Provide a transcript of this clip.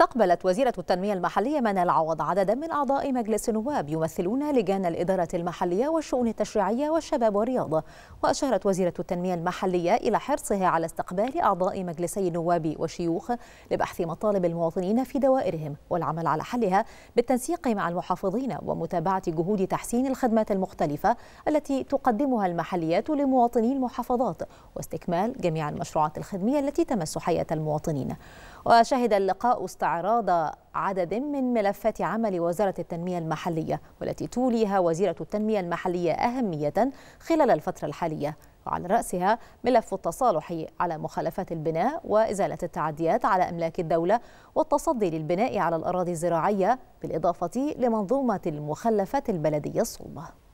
استقبلت وزيرة التنمية المحلية منال عوض عددا من أعضاء مجلس النواب يمثلون لجان الإدارة المحلية والشؤون التشريعية والشباب والرياضة وأشارت وزيرة التنمية المحلية إلى حرصها على استقبال أعضاء مجلسي النواب والشيوخ لبحث مطالب المواطنين في دوائرهم والعمل على حلها بالتنسيق مع المحافظين ومتابعة جهود تحسين الخدمات المختلفة التي تقدمها المحليات لمواطني المحافظات واستكمال جميع المشروعات الخدمية التي تمس حياة المواطنين وشهد اللقاء استعراض عدد من ملفات عمل وزارة التنمية المحلية والتي توليها وزيرة التنمية المحلية أهمية خلال الفترة الحالية وعلى رأسها ملف التصالح على مخالفات البناء وإزالة التعديات على أملاك الدولة والتصدي للبناء على الأراضي الزراعية بالإضافة لمنظومة المخلفات البلدية الصلبة